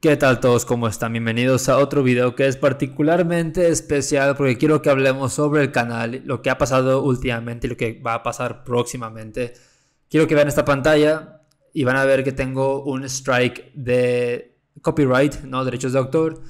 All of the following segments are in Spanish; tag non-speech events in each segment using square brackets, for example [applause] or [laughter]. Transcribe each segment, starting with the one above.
¿Qué tal todos? ¿Cómo están? Bienvenidos a otro video que es particularmente especial porque quiero que hablemos sobre el canal, lo que ha pasado últimamente y lo que va a pasar próximamente. Quiero que vean esta pantalla y van a ver que tengo un strike de copyright, no derechos de autor,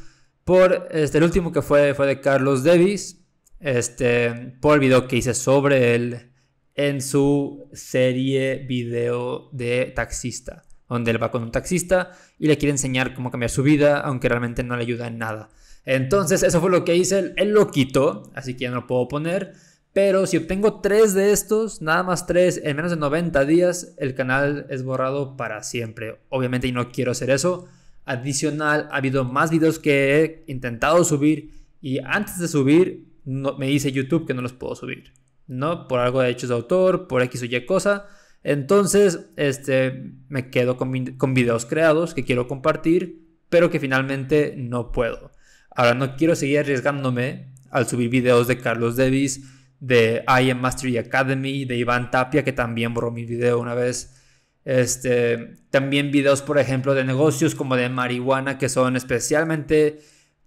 por este, el último que fue, fue de Carlos Davis, este, por el video que hice sobre él en su serie video de taxista donde él va con un taxista y le quiere enseñar cómo cambiar su vida, aunque realmente no le ayuda en nada. Entonces, eso fue lo que hice, él, lo quitó, así que ya no lo puedo poner. Pero si obtengo tres de estos, nada más tres, en menos de 90 días, el canal es borrado para siempre. Obviamente, y no quiero hacer eso. Adicional, ha habido más videos que he intentado subir y antes de subir, me dice YouTube que no los puedo subir. ¿no? Por algo de hechos de autor, por X o Y cosa. Entonces, este, me quedo con, videos creados que quiero compartir, pero que finalmente no puedo. Ahora, no quiero seguir arriesgándome al subir videos de Carlos Davis, de I Mastery Academy, de Iván Tapia, que también borró mi video una vez. Este, también videos, por ejemplo, de negocios como de marihuana, que son especialmente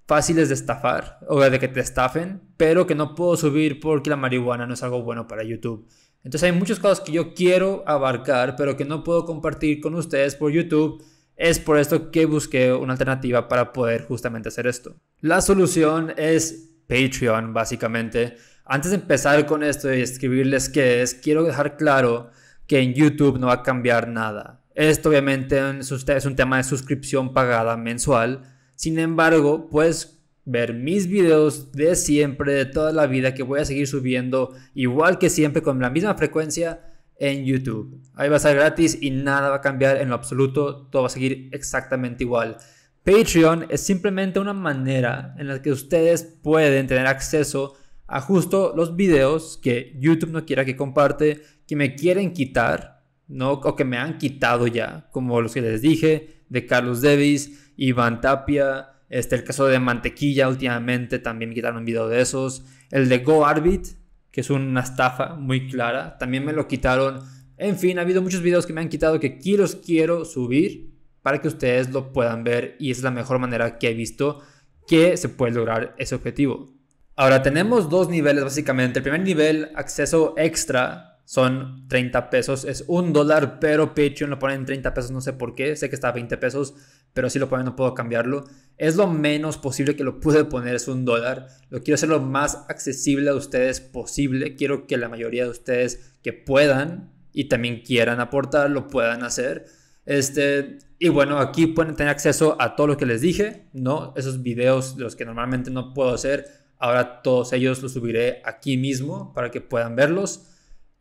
fáciles de estafar o de que te estafen, pero que no puedo subir porque la marihuana no es algo bueno para YouTube. Entonces hay muchas cosas que yo quiero abarcar, pero que no puedo compartir con ustedes por YouTube. Es por esto que busqué una alternativa para poder justamente hacer esto. La solución es Patreon, básicamente. Antes de empezar con esto y escribirles qué es, quiero dejar claro que en YouTube no va a cambiar nada. Esto obviamente es un tema de suscripción pagada mensual. Sin embargo, pues ver mis videos de siempre, de toda la vida, que voy a seguir subiendo igual que siempre, con la misma frecuencia en YouTube. Ahí va a ser gratis y nada va a cambiar en lo absoluto, todo va a seguir exactamente igual. Patreon es simplemente una manera en la que ustedes pueden tener acceso a justo los videos que YouTube no quiera que comparte, que me quieren quitar, ¿no? o que me han quitado ya, como los que les dije, de Carlos Davis, Iván Tapia, este, el caso de Mantequilla últimamente también me quitaron un video de esos. El de GoArbit, que es una estafa muy clara, también me lo quitaron. En fin, ha habido muchos videos que me han quitado que aquí los quiero subir para que ustedes lo puedan ver y es la mejor manera que he visto que se puede lograr ese objetivo. Ahora tenemos dos niveles básicamente. El primer nivel, acceso extra, son 30 pesos, es un dólar, pero Patreon lo ponen en 30 pesos, no sé por qué, sé que está a 20 pesos, pero si lo ponen no puedo cambiarlo. Es lo menos posible que lo pude poner, es un dólar. Lo quiero hacer lo más accesible a ustedes posible, quiero que la mayoría de ustedes que puedan y también quieran aportar, lo puedan hacer. Este, y bueno, aquí pueden tener acceso a todo lo que les dije, ¿no? Esos videos de los que normalmente no puedo hacer, ahora todos ellos los subiré aquí mismo para que puedan verlos.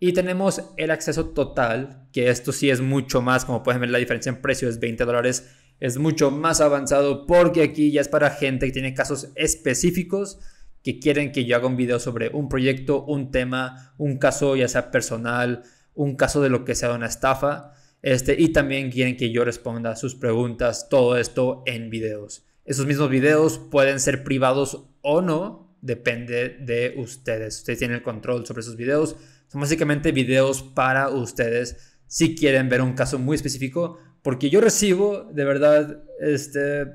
Y tenemos el acceso total, que esto sí es mucho más, como pueden ver la diferencia en precio es 20 dólares, es mucho más avanzado porque aquí ya es para gente que tiene casos específicos que quieren que yo haga un video sobre un proyecto, un tema, un caso ya sea personal, un caso de lo que sea una estafa, este, y también quieren que yo responda sus preguntas, todo esto en videos. Esos mismos videos pueden ser privados o no, depende de ustedes. Ustedes tienen el control sobre esos videos. Son básicamente videos para ustedes si quieren ver un caso muy específico. Porque yo recibo, de verdad, este,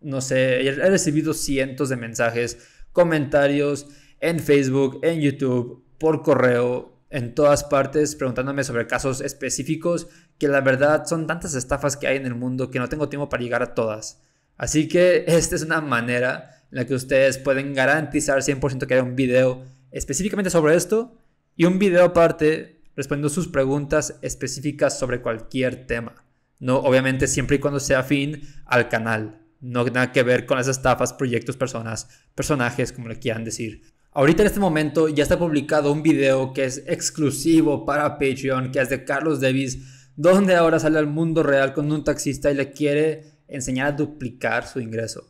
no sé, he recibido cientos de mensajes, comentarios en Facebook, en YouTube, por correo, en todas partes, preguntándome sobre casos específicos que la verdad son tantas estafas que hay en el mundo que no tengo tiempo para llegar a todas. Así que esta es una manera en la que ustedes pueden garantizar 100% que haya un video específicamente sobre esto y un video aparte respondiendo sus preguntas específicas sobre cualquier tema. No, obviamente siempre y cuando sea afín al canal. No nada que ver con las estafas, proyectos, personas, personajes, como le quieran decir. Ahorita en este momento ya está publicado un video que es exclusivo para Patreon, que es de Carlos Davis, donde ahora sale al mundo real con un taxista y le quiere enseñar a duplicar su ingreso.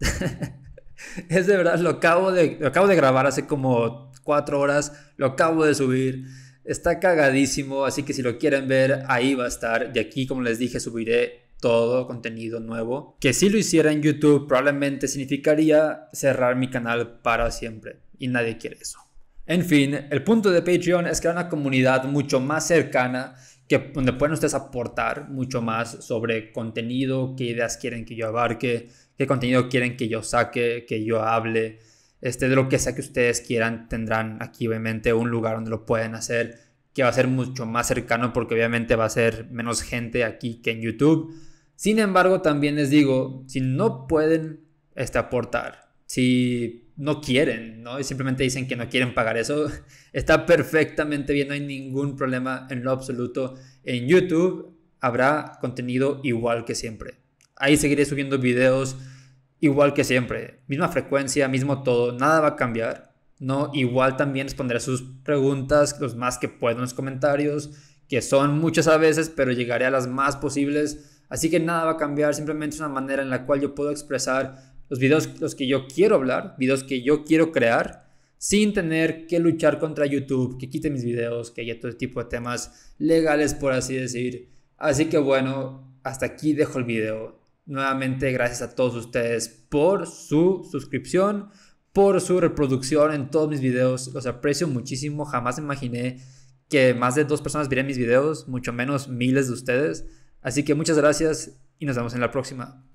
[laughs] [laughs] es de verdad, lo acabo de, acabo de grabar hace como cuatro horas, lo acabo de subir. Está cagadísimo, así que si lo quieren ver, ahí va a estar. De aquí, como les dije, subiré todo contenido nuevo. Que si lo hiciera en YouTube probablemente significaría cerrar mi canal para siempre. Y nadie quiere eso. En fin, el punto de Patreon es crear una comunidad mucho más cercana donde pueden ustedes aportar mucho más sobre contenido, qué ideas quieren que yo abarque, qué contenido quieren que yo saque, que yo hable. Este, de lo que sea que ustedes quieran, tendrán aquí obviamente un lugar donde lo pueden hacer, que va a ser mucho más cercano porque obviamente va a ser menos gente aquí que en YouTube. Sin embargo, también les digo, si no pueden este, aportar, si no quieren, ¿no? simplemente dicen que no quieren pagar eso. [laughs] Está perfectamente bien, no hay ningún problema en lo absoluto. En YouTube habrá contenido igual que siempre. Ahí seguiré subiendo videos igual que siempre. Misma frecuencia, mismo todo, nada va a cambiar. ¿no? Igual también responderé sus preguntas, los más que puedo en los comentarios, que son muchas a veces, pero llegaré a las más posibles. Así que nada va a cambiar, simplemente es una manera en la cual yo puedo expresar los videos los que yo quiero hablar, videos que yo quiero crear, sin tener que luchar contra YouTube, que quite mis videos, que haya todo tipo de temas legales, por así decir. Así que bueno, hasta aquí dejo el video. Nuevamente gracias a todos ustedes por su suscripción, por su reproducción en todos mis videos. Los aprecio muchísimo. Jamás imaginé que más de dos personas vieran mis videos, mucho menos miles de ustedes. Así que muchas gracias y nos vemos en la próxima.